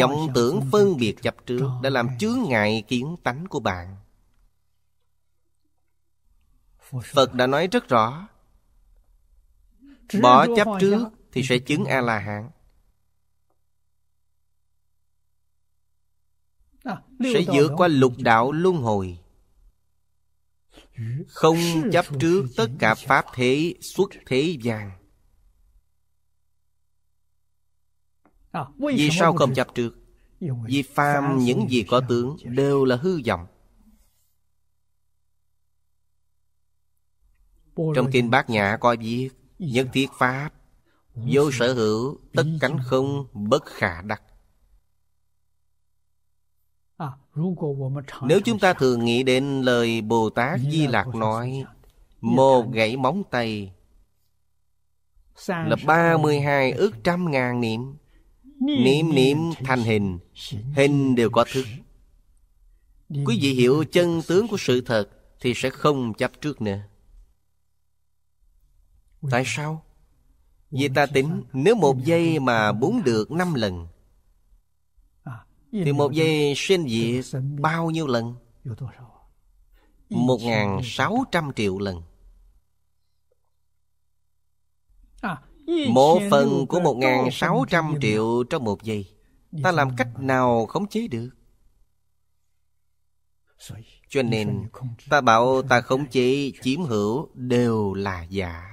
vọng tưởng phân biệt chấp trước đã làm chướng ngại kiến tánh của bạn phật đã nói rất rõ bỏ chấp trước thì sẽ chứng a la hán à, sẽ vượt qua lục đạo luân hồi không chấp trước tất cả pháp thế xuất thế gian À, vì sao không chấp trước Vì phàm những gì có tướng Đều là hư vọng Trong kinh Bát Nhã có viết Nhất thiết Pháp Vô sở hữu Tất cánh không bất khả đắc à, Nếu chúng ta thường nghĩ đến lời Bồ Tát Di Lạc nói Một gãy móng tay Là 32 ước trăm ngàn niệm Niệm niệm thành hình Hình đều có thức Quý vị hiểu chân tướng của sự thật Thì sẽ không chấp trước nữa Tại sao? Vì ta tính nếu một giây mà muốn được năm lần Thì một giây sinh diệt bao nhiêu lần? Một ngàn sáu trăm triệu lần một phần của một ngàn sáu trăm triệu trong một giây Ta làm cách nào khống chế được Cho nên ta bảo ta khống chế chiếm hữu đều là giả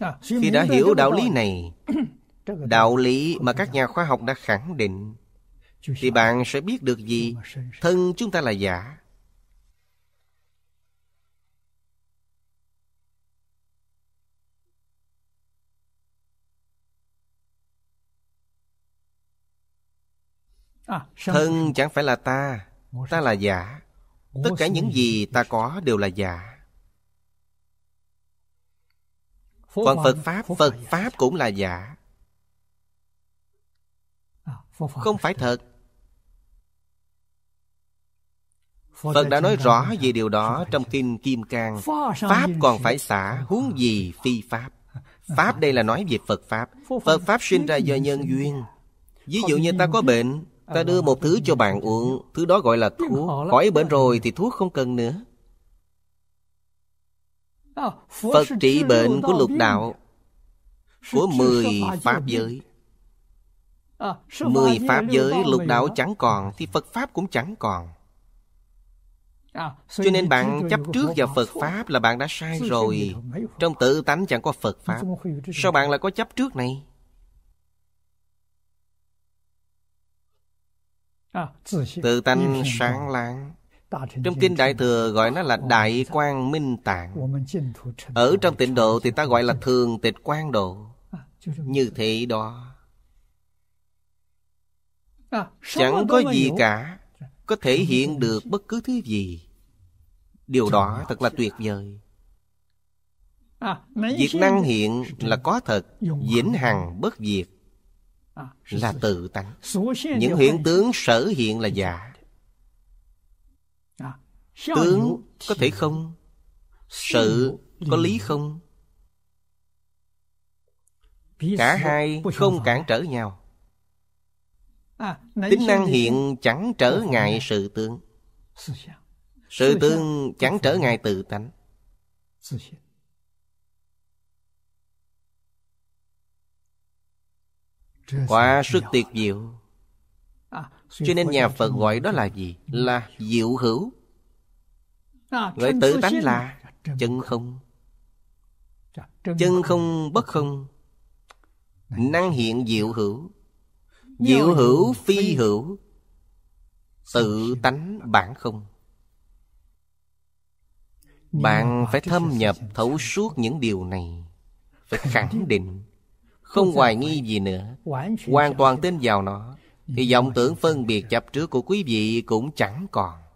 à, Khi đã hiểu đạo lý này Đạo lý mà các nhà khoa học đã khẳng định Thì bạn sẽ biết được gì Thân chúng ta là giả À, Thân chẳng phải là ta Ta là giả Tất cả những gì ta có đều là giả Còn Phật Pháp Phật Pháp cũng là giả à, Không phải thật Phật đã nói rõ về điều đó trong Kinh Kim Cang Pháp còn phải xả huống gì phi Pháp Pháp đây là nói về Phật Pháp Phật Pháp sinh ra do nhân duyên Ví dụ như ta có bệnh Ta đưa một thứ cho bạn uống Thứ đó gọi là thuốc Khỏi bệnh rồi thì thuốc không cần nữa à, Phật trị bệnh của lục đạo Của mười Pháp giới à, Mười Pháp giới lục đạo chẳng còn Thì Phật Pháp cũng chẳng còn à, cho nên bạn chấp trước vào Phật Pháp là bạn đã sai rồi Trong tự tánh chẳng có Phật Pháp Sao bạn lại có chấp trước này? À, tự tánh sáng láng trong kinh đại thừa gọi nó là đại quang minh tạng ở trong tịnh độ thì ta gọi là thường tịch quang độ à, như thế đó à, chẳng có gì cả có thể hiện được bất cứ thứ gì điều đó thật là tuyệt vời việc năng hiện là có thật diễn hằng bất diệt À, là tự tánh những hiện tướng sở hiện là giả à, tướng có thể không sự có lý không cả hai không cản trở nhau à, tính năng hiện chẳng trở ờ, ngại ờ. sự tướng sự tương chẳng trở ngại tự tánh quá sức tuyệt diệu à, cho nên nhà phật gọi đó là gì là diệu hữu gọi à, tự tánh là dạ, dạ, chân không chân không bất không năng hiện diệu hữu diệu hữu phi hữu tự tánh bản không bạn phải thâm nhập thấu suốt những điều này phải khẳng định không hoài nghi gì nữa Hoàn toàn tin vào nó Thì vọng tưởng phân biệt chấp trước của quý vị cũng chẳng còn